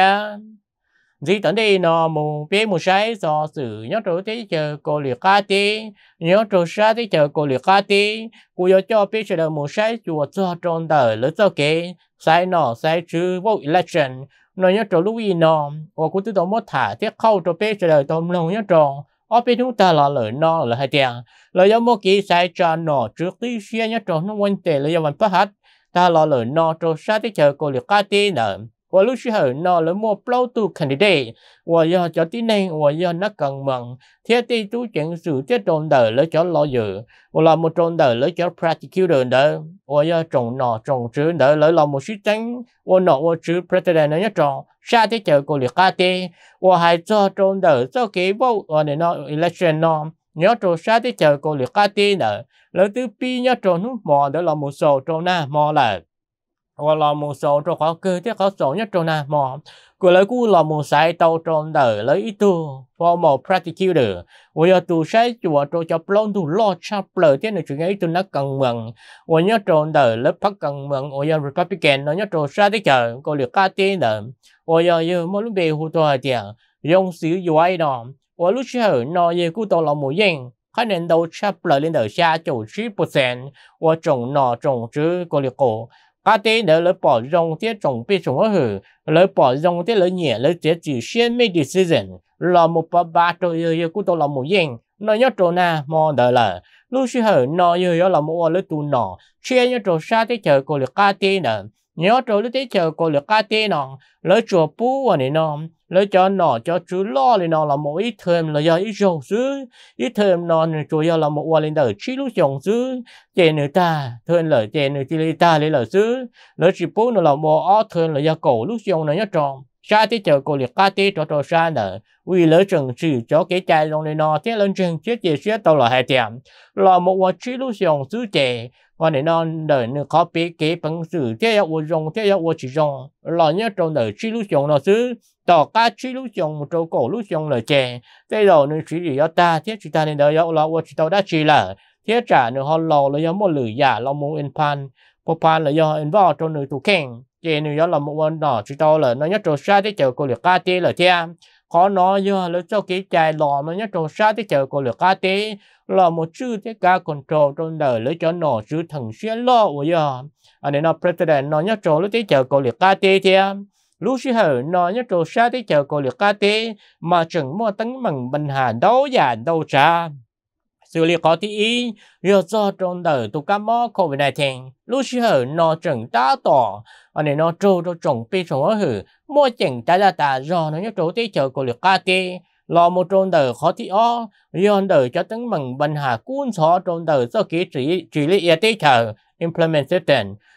gì tận đây nó mù bê mù sai do sự nhớ trụ thế chờ cô liệt ca tê nhớ trụ sai thế chờ cô liệt ca tê cú yêu cho biết sẽ được mù sai chùa cho trong đời lỡ cho kế sai nó sai chữ vô election nó nhớ trụ lưu ý nó và cú tự động mua thả thế khâu trâu sẽ sờ tôm lông nhớ trụ, ở bên chúng ta là lời nó là hai tiền lời do mua kỳ sai cho nó trước khi xe nhớ trụ nó quên tệ lời do vẫn phát ta lo lỡ nó cho sát tới chờ cô liệt cá tê nợ và lúc xưa hở nó lỡ mua plau tu candidate và do cho tí này và do nó cần mừng thế thì chú chuyện sự thế trộn đời lỡ cho lo dự và là một trộn đời lỡ cho prosecutor đỡ và do trộn nọ trộn chữ đỡ lỡ là một sĩ tránh và nọ và chữ president nó nhất trộn xa thế chờ cô liệt cá tê và hãy cho trộn đời sau kế vô, và để nó election nó nhớ trò sa tới chờ cô liệt ca tê nè lỡ tứ pi nhớ trò nút mò để là một sổ trò na mò là hoặc là một sổ trò khó cơ thế khó sổ nhớ trò na mò của lỡ cú là một sai tàu tròn đờ lỡ ít tu for một practical được bây giờ tu sai chùa trò cho plon tu lo cha plờ thế này chuyện ấy tu nó cần mừng bây nhớ tròn đờ lỡ phát cần mừng bây giờ republican nó nhớ trò sa tới chờ cô liệt ca tê nè bây giờ giờ mỗi lúc về hồ tòa thì dùng sử dụng ai đó 我录取后，诺业孤独老母鹰，可能到差不多领导下九十 percent，我种诺种植过了个。家底呢，你保用啲种俾种好去，你保用啲你嘢，你只住先 make decision，老母爸爸都要要孤独老母鹰。nó nhớ chỗ na mò đợi là lúc xưa hở nó giờ giờ là mua tu nọ chia nhớ chỗ xa tới chờ cô được ca tê nè nhớ chỗ lúc tới chờ cô được ca tê nọ lấy chùa pú và nè nọ lấy cho nó cho chú lo thì nó là một ít thêm là do ít dầu dư ít thêm nó chủ yếu là một quả lên đời chi lúc dòng dư tiền nữa ta thêm lời tiền nữa chỉ lấy ta lấy lời dư lấy chỉ bố nó là một ó thêm là do cổ lúc dòng nó nhất tròn sa thì chờ cổ liệt ca tế cho cho sa nở vì lỡ chừng sự cho cái chai lòng này nó thế lên chừng chết gì chết tàu là hai tiệm là một quả chi lúc dòng dư trẻ còn này nó đời nó có biết kế bằng sự thế là vô dùng thế là vô chỉ dùng là nhất trong đời chi lúc dòng nó dư ต่อการชีลูกจงมุโจโกลูกจงเลยเจเจโรนึงชีริยตาเทียชิตาเนเดยอลาวัชิตาได้ชีละเทียจ่านึงฮอลโลเลยยอมหรือยาเรามูเอ็นพันพอพันเลยยอเอ็นวอจนนึงถูกเข่งเจนึงยอเรามูวันดอชิตาเลยน้อยโจชาที่เจอกูเหลือกาเตเลยเทียขอน้อยเยอะแล้วเจ้ากี่ใจหล่อน้อยโจชาที่เจอกูเหลือกาเตเราหมดชื่อที่การคอนโทรลจนเดอเลยจะหน่อชื่อถึงเสียล่อวยออันนี้น้อประเด็นน้อยโจแล้วที่เจอกูเหลือกาเตเทีย lúc xí hở nó nhớ trò sa tế chờ cô liệt ca tê mà chẳng mua tấn mừng bình hà đâu già đâu cha xử lý có tí ý rồi cho trong đời tụ cá mò về này thành lúc xí hở nó chẳng ta tỏ anh đây nó trâu cho trồng pi trồng ở hử mua chẳng ta là ta do nó nhớ trò tới chờ cô liệt ca tê lo một trôn đời khó thị o do đời cho tấn mừng bình hà cuốn xó trôn đời do kỹ trị trị lý y tế chờ implementation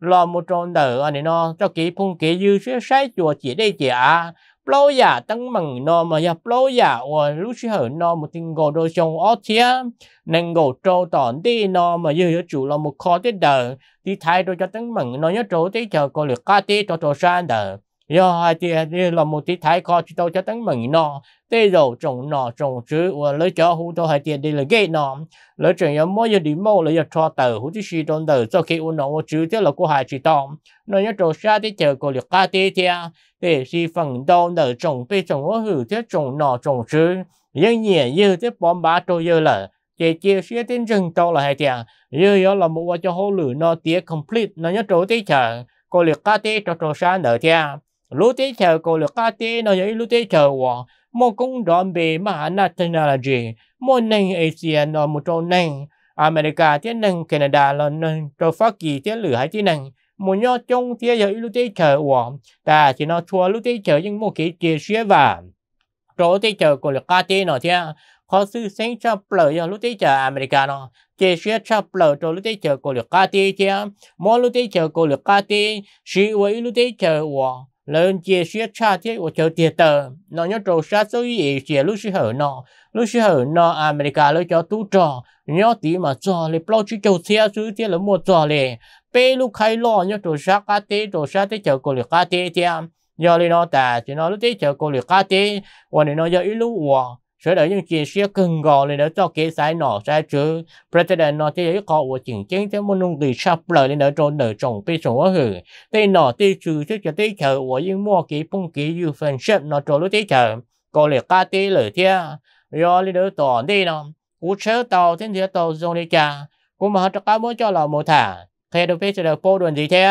lo một tròn đời anh nó cho kỹ phung kỹ dư sẽ sai chùa chỉ đây chị à lâu giả tăng mừng nó mà ya lâu giả và lúc xưa hở nó một tình gò đôi chồng ó thía nên gò trâu tòn đi nó mà dư chủ là một kho tết đời đi thay đôi cho tăng mừng nó nhớ trâu tết chờ có lực cá tết cho trâu san đỡ yo thì thì là một tí thái khó chứ đâu cho tăng mừng nọ tê dầu trồng nọ trồng chứ và lấy cho hú đâu hai tiền đi là gây nọ lấy chuyện yếu mỗi giờ đi mâu lấy cho tờ hú chứ xì đồn tờ sau khi u nó chứ thế là cô hai chỉ to nó nhớ trồng xa thì chờ cô lực ca tê thea để si phần đâu nở trồng bê trồng ô hử thế trồng nọ trồng chứ nhưng nhẹ như thế bom bá trôi như là chế chia sẻ tin rừng đâu là hai tiền như yếu là một cho hô lử nọ tía complete nó nhớ trồng tê chờ cô lực ca tê cho trồng xa nở thea lúc tế chờ cô là cá tế nó dễ lúc tế chờ hòa mô cũng đón bề mà nà tên là gì mô nâng Asia nó một trâu nâng America thế nâng Canada là nâng trâu phát kỳ tế lửa hay thế nâng mô nhỏ chung thế dễ lúc tế chờ hòa ta chỉ nó chua lúc tế chờ nhưng mô kế chế xuyên và trâu tế chờ cô là cá tế nó thế khó sư sinh cho bờ giờ lúc tế chờ America nó chế xe cho bờ cho lúc tế chờ cô lực cá tế thế mô lúc tế chờ cô lực cá tế sĩ với lúc tế chờ hòa lớn chia sẻ cha thế của cháu tiền tờ nó nhớ trâu sát số ý chia lúc sư hở nó lúc sư hở nó America lấy cho tú trò nhớ tí mà trò lấy bao chứ cháu xe sư thế là mua trò lệ bê lúc khai lo nhớ trâu sát cá tế trâu sát tế cháu cô lệ cá tế thế giờ lấy nó ta chỉ nó lúc tế cháu cô lệ cá tế và nó giờ ít lúc sở đại những chỉ sẽ cần gò lên đó cho kế sai nọ sai chứ president nọ thì ấy có của chính chính thế muốn nông kỳ sắp lời lên đó cho nợ chồng, bị sống ở hử thế nọ thì trừ chứ cho tới chờ của những mua kỹ phong kỹ như phần xếp nọ cho lúc tới chờ có lẽ cá tê lời thế do lên đó tỏ đi nọ cú chớ tàu thế thì tàu dùng đi cha cũng mà cho cá muốn cho là một thả thế đâu phải sẽ được phô đoàn gì thế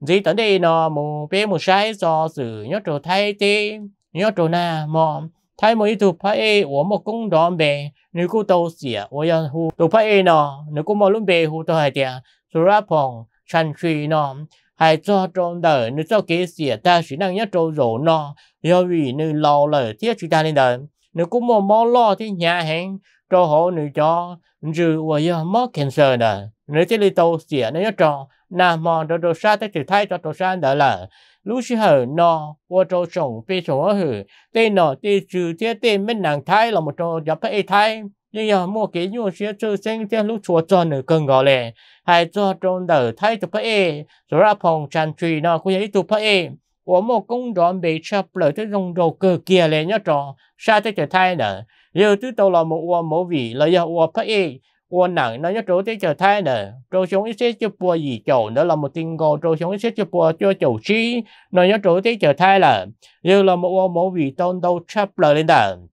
gì tận đi nọ một bé một sai do sự nhớ trò thay thế nhớ trò na mò thay một tụ phá e của một công đó bè nếu cô tàu xỉa của dân hu tụ phá e nó nếu cô mà lúc bè hu tàu hai tiệt rồi ra phòng chăn truy nó hay cho trong đời nếu cho kế xỉa ta chỉ năng nhất trâu rổ nó do vì nếu lo lời thiết chúng ta lên đời nếu cô mà mò lo thì nhà hẹn, trâu hổ nếu cho dù của dân mất cancer đời, nếu thế li tàu xỉa nếu nhất trâu nà mò cho đồ sa tới thử thay cho đồ sa đời lời lúc xí hở nọ vô trâu sổng bê sổng ở hử tên nọ tê trừ tê tên mấy nàng thái là một trâu dập phải thái nhưng mà mua cái nhu xí trừ sinh tê lúc chùa cho nửa cơn gò lệ hai cho trông đỡ thái tụ phải rồi ra phòng tràn trì nọ cũng vậy tụ phải của một công đoạn bị chập lỡ tới rong đồ cơ kia lệ nhá trò sao tới trở Thái nữa, giờ tứ tàu là một uo mẫu vị là giờ uo phải 我能呢一早啲就睇呢，做上一些直播而做呢，那麼聽過做上一些直播做做師，那一早啲就睇啦，要那麼我冇遇到到 trouble 呢度，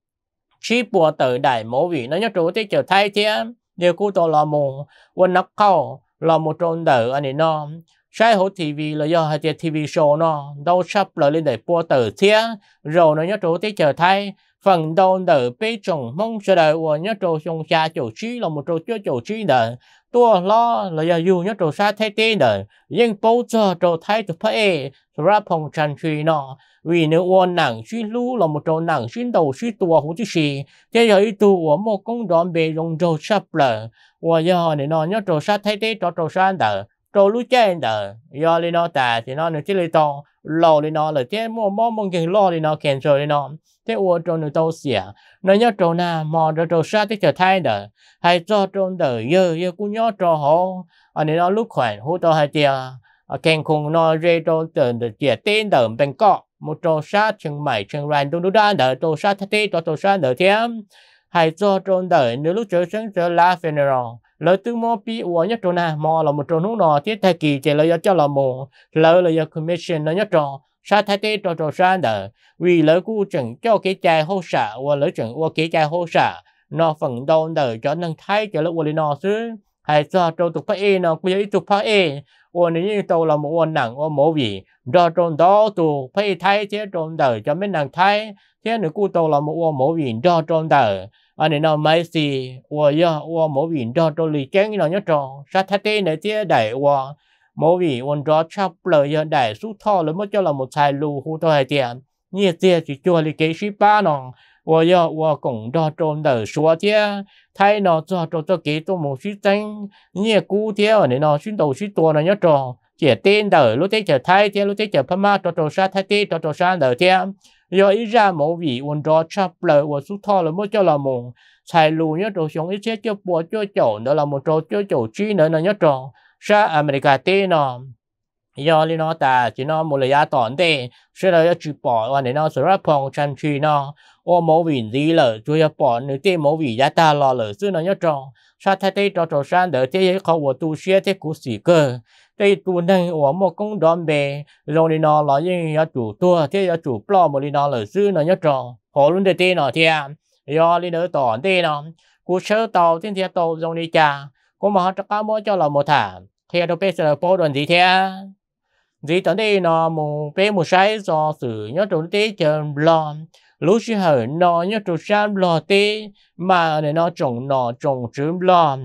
直播到大冇遇呢一早啲就睇啫，要估到那麼我นักเข้า那麼中度อันนี้เนาะใช้หัวทีวีเลยย่อให้เจทีวีโชว์เนาะเราชับเลยเลยได้ปัวเตอร์เทียเราเนี่ยจะรู้ที่เจอไทย phần đầu nở bê trồng mong chờ đợi của nhớ trâu sông xa chỗ trí là một trâu chưa chỗ trí nở tua lo là do dù nhớ trâu xa thế tê nở nhưng bố giờ trâu thay từ phê, ra phòng tràn truy nọ vì nếu uốn nàng suy lưu là một trâu nàng xuyên đầu suy tua hú chứ gì thế giờ ít của một công đoạn bề rồng trâu sắp lở và giờ này nọ nhớ trâu xa thế tê cho trâu xa nở trâu lú chơi nở do lý nó tà thì nó nữa chỉ lý to lâu đi nó là thế mua mua mong cái lo đi nó kèn rồi đi nó thế uo trôn nó tàu xỉa nó nhớ trôn na mò rồi trôn sát thế trở thay đỡ hay cho trôn đỡ giờ giờ cũng nhớ trôn họ anh nó lúc khoản hú tàu hay tiền kèn cùng nó rơi trôn từ được tiền tên đỡ bên cọ một trôn sát chừng mày chừng ran đúng đúng đó đỡ trôn sát thế cho trôn sát đỡ thêm hay cho trôn đỡ nếu lúc trở sáng trở la funeral lời tư mò pi uo nhất chỗ na mò là một chỗ nút nò thiết thay kỳ chạy lời cho là mù lời là giờ commission nó nhất chỗ sa thay tê cho cho sa nở vì lời cu chừng cho cái chai hô xả uo lời chừng uo cái chai hô xả nó phần đầu nở cho nâng thay cho lời uo lên nọ xứ hay cho cho tục phá e nò cũng giống tục phá e uo nếu như tàu là một uo nặng uo mổ vị do trong đó tụt phá e thay thế trong đời cho mấy nặng thay thế nữ cu tàu là một uo mổ vị do trong đời anh nên nói mấy gì và giờ và mỗi vị đó tôi lý chén nó nhớ trò sát thế thế này thế đại và mỗi vị quân đó chấp lời giờ đại số thọ lớn mới cho là một tài lù hú thôi tiền như thế chỉ cho lý cái ship ba nòng và giờ và cũng đó trôn đời số thế thay nó cho cho cho cái tôi một chút tính như cũ thế ở nên xin đầu xin tua này nhớ trò chỉ tên đời lúc thế trở thay thế lúc thế trở pha ma cho cho sát thế thế cho cho sát đời thế do ý ra mẫu vị uốn đó chắp lời uốn xuất thọ là mỗi cho là mùng xài lù nhớ đồ xuống ít xét cho bùa cho chậu nữa là một trò cho chậu chi nữa là nhớ trò ra America tê nó do lý nó ta chỉ nó một lời tỏn tê sẽ là chữ bỏ và để nó sửa phòng chăn chi nó ô mẫu vị gì lỡ cho ya bỏ nữ tê mẫu vị giá ta lo lỡ xưa nó nhớ tròn sa thay tê cho trò san đỡ tê khó của tu xe tê cú sĩ cơ cái tu nâng ở một công đoàn bề rồi đi nó là những nhà chủ tua thế nhà chủ plo một đi nó là dư nó nhớ tròn họ luôn để tên nó thì à do đi nữa tỏ tên nó cú sơ tàu thiên thiên tàu rồi đi cha có mà họ cho mỗi cho là một thả thì đâu biết là bao đoạn gì thế gì tận đây nó một bé một sai do sự nhớ tròn tế chờ lo lúc chỉ hở nó nhớ tròn sang lo tế mà này nó trồng nó trồng trứng lo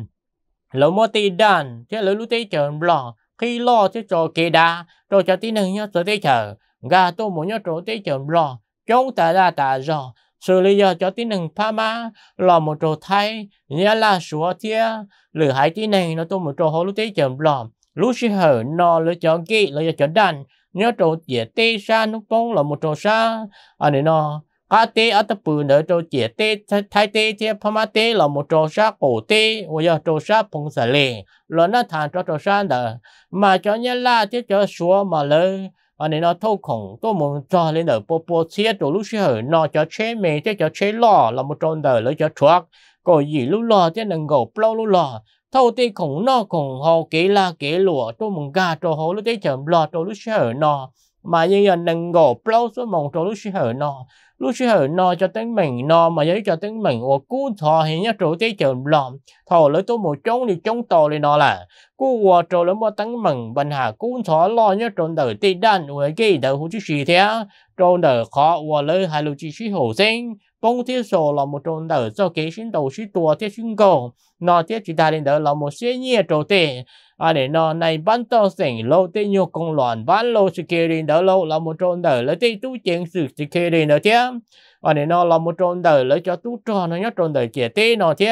lỡ mua tê đàn thế lỡ lúc tê chờ lo khi lo chứ cho kê đa rồi cho tí nâng nhớ tới tới chờ gà tô muốn nhớ chỗ tới chờ lo chống ta ra ta do sự lý do cho tí nâng pha má lo một chỗ thay nhớ là sủa thia lửa hải tí này nó tô một chỗ hồ lúc tới chờ lo lúc xí hở nó lựa chọn kỹ lựa chọn đàn nhớ chỗ dễ tê xa nó bông là một chỗ xa anh à, nó cá tê ở tập bự nữa cho chị tê thái tê chứ phải tê là một trò sa cổ tê hoặc là trò sa phong sa lê là nó thành cho trò sa nữa mà cho nhớ la chứ cho xóa mà lớn anh ấy nó thâu khổng tôi muốn cho lên ở bộ bộ xe đồ lúc xưa nó cho chế mê chứ cho chế lò là một trò đời lấy cho chuột có gì lúc lò chứ đừng gầu plau lúc lò thâu tê khổng nó khổng họ kế la kế lụa tôi muốn gà trò hồ lúc tê chậm lò trò lúc xưa nó mà như là đừng gầu plau số mong trò lúc xưa nó lúc chứ hở no cho tiếng mình no mà giới cho tiếng mình của cú thọ hiện nhất trụ tí trường lòm thọ lưỡi tôi một trống thì trống to lên nó là cú hòa trụ lưỡi mà tiếng mình bình hà cú thọ lo nhất trụ đời tí đan ủa cái đời hữu chứ gì thế trụ đời khó hòa lưỡi hai lưu chỉ sĩ hữu sinh bông thiết sổ là một trụ đời do kế sinh đầu sĩ tua thiết sinh cầu nó thiết chỉ đại lên đời là một sĩ nhẹ trụ tệ à để nó này ban to sinh lâu tê nhiều công loạn ban lâu sự kê đi đỡ lâu là một trôn đời lấy tê tu chuyện sự sự kê đi nữa chứ à để nó là một trôn đời lấy cho tu tròn nó nhớ trôn đời kia tê nó chứ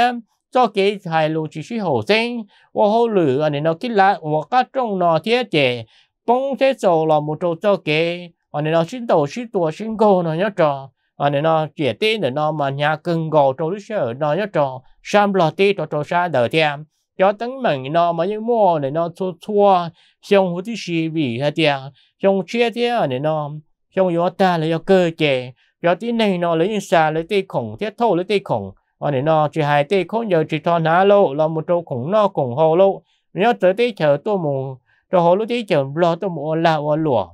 cho cái hai lô chỉ sĩ hồ sinh và hồ lử à để nó kí lại và các trong nó thế chế bông thế sầu là một trâu cho cái à để nó sinh đầu sinh tua sinh cô nó nhớ trò à để nó chế tê để nó mà nhà cưng gò trâu lúc nó nhớ trò sam lo tê cho trâu sa đời thêm cho tấn mình nó mà những mua để nó chua chua xong hút xì vì hay tiền xong chia thế để nó xong gió ta lấy cơ chế cho tí này nó lấy xa lấy tê khủng thiết thô lấy tê khủng ở để nó chỉ hai tê khủng giờ chỉ thon há lộ là một trâu khủng nó khủng hồ lộ nhớ tới tê chờ tôi hồ lúc tê chờ lo tôi là ở lụa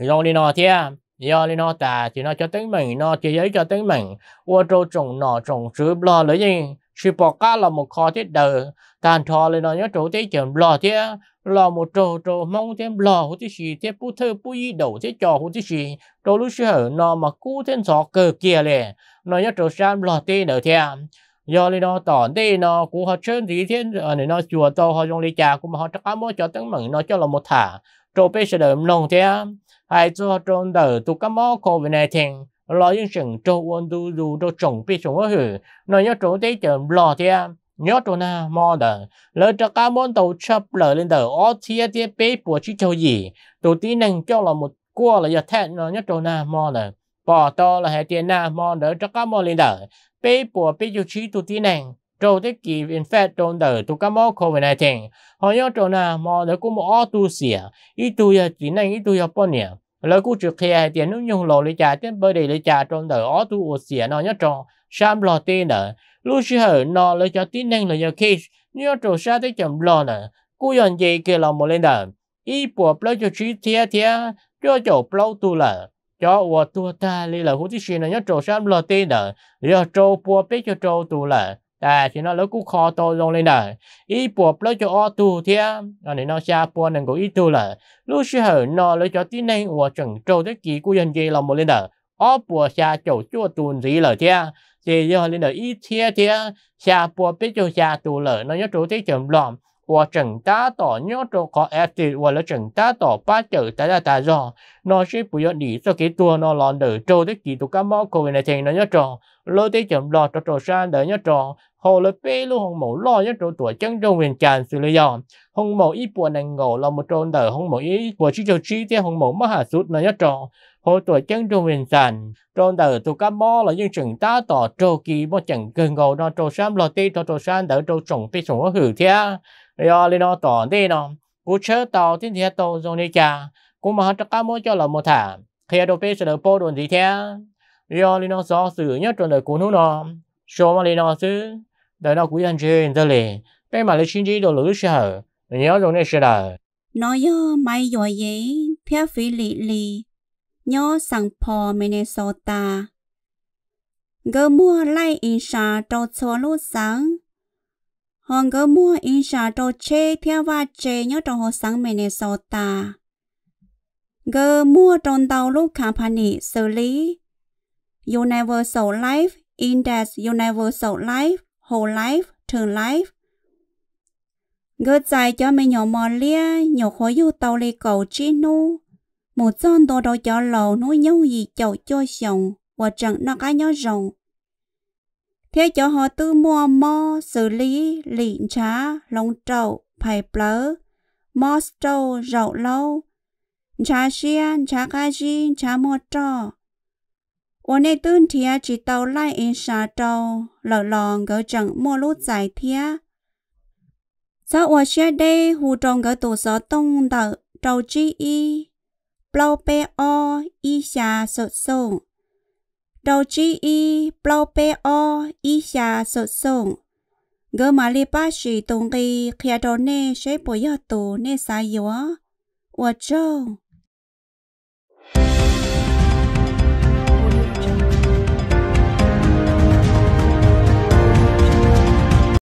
thì nó nó thế do nó tà thì nó cho tính mình nó chỉ giới cho tính mình qua trâu trồng nọ trồng chữ lo lấy gì sự bỏ cá là một kho thiết đời tàn thọ lên nói nhớ chỗ thế chậm lo thế lo một chỗ chỗ mong thế lo hú thế gì thế bút thơ bút y đầu thế trò hú thế gì chỗ lúc sửa nó mà cú thế gió cờ kia lệ nói nhớ chỗ sam lo thế nữa thế do lên nó tỏ thế nó cú họ chơi gì thế này ờ, nó chùa to họ dùng lấy trà cũng mà họ trắc ăn mua cho tiếng mừng nó cho là một thả chỗ bây giờ đợi nông thế hai chỗ trôn đời tụ cá mò về covid 19 lo những chuyện trâu uốn du du đồ trồng bị chúng ở hử nó nhớ chỗ đấy chờ lo thì nhớ chỗ nào mò đờ lỡ cho cá món tàu chập lỡ lên đờ ó thia thia bế bùa chỉ châu gì tổ tí năng cho là một cua là giờ thẹn nó nhớ chỗ nào mò đờ bỏ to là hệ tiền nào mò đờ cho cá mò lên đờ bế bùa bế châu chỉ tổ tí năng trâu thế kỷ in fact trâu đờ tổ cá mò này nineteen họ nhớ chỗ nào mò đờ cũng mò tu xỉa ít tu giờ chỉ năng ít tu giờ bao nhiêu แล้วกูจะเคลียร์เตียนนุ่งยงหลอเลยจ่าเต้นเบอร์เดย์เลยจ่าจนเดออ้อตู้อวดเสียนอนยัดจองชามหลอเต้นเนอลูชิเหอนอนเลยจ่าตีนเน่งเลยจ่าเคสนี่ยัดจองชาได้จำหลอเนอกูยันเจเกลอมเลยเนออีปวบแล้วจะชี้เทียเทียจ่อจ่อเปล่าตู้เนอจ่ออวดตัวตาเลยเหรอกูที่เชียนยัดจองชามหลอเต้นเนอยัดจองปวบไปจ่อจ่อตู้เนอ à thì nó lúc cũng khó to rong lên nè ý buộc lỡ cho ô tu thế nó nên nó xa buộc nên có ý tu là lúc xưa hở nó lỡ cho tí này của chẳng trâu thế kỳ của dân gì là một lên nè ô buộc xa chỗ chua tu gì là thế thì giờ lên nè ý thế thế xa buộc biết cho xa tu lỡ nó nhớ chỗ thế chậm lòng và và ta ta ta tỏ tỏ nhớ nhớ nhớ nhớ là là ba chữ đi cho cho tua kỳ này lo lo lo chậm hồ hồng 我长大到鸟都可爱的，我了长大到八九大大大热，那是不要你这给多那老牛做的几多感冒可能听那一种，老的怎老做做山的一种，后来背路红毛老一种多真正ဝင်战死了样，红毛一波能熬了么种的，红毛一波只就只的红毛么下สุด那一种。hồ tuổi chân trong huyền sản trong đời tu cá mò là những chừng ta tỏ trâu kỳ một chẳng cần gầu nó trâu sam lo tê cho trâu san đỡ trâu trồng tê trồng hử thế rồi lên nó tỏ đi nó cú chớ tàu tin thế tàu dùng đi cha cú mà hắn cá mỗi cho là một thả khi đồ bê sẽ được bô đồn gì thế rồi lên nó gió xử nhất trong đời cú nó nó số mà lên nó chứ đời nó cú ăn chơi ra liền bé mà lấy chín chỉ đồ lữ sợ nhớ dùng này sẽ là nó yo mai rồi ye phía phi lì lì nhớ sang po Minnesota gơ mua lại in sa cho cho lúc sáng hòn gỡ mua in xả đồ chê theo và chê nhớ trong hồ sáng mẹ nè sổ tà. Gỡ mua trong tàu lúc company xử lý. Universal Life, Index Universal Life, Whole Life, Term Life. Gỡ dài cho mẹ nhỏ mò lia, nhỏ khối yêu tàu lì cầu chi nu. Một dân đồ đồ cho lầu nuôi nhau gì chậu cho chồng, và chẳng nó cá nhớ rồng thế cho họ tư mua mò xử lý lịn trá lông trậu phải plớ mò trâu rậu lâu trá xiên trá ca chi trá mò trò ôn nay tương thia chỉ tàu lại in xa trâu lỡ lòng gỡ chẳng mua lút giải thia sao ua xe đê hù trông gỡ tù gió tông tờ trâu chi y plau pe o y xa sợ sông ดอจีอีเปลาเปออีชาสดส่งเกมาลีป้าชีตรงกีเคียดอนเน่ใช้ปุยยอตูเน่สายยัวอวดจง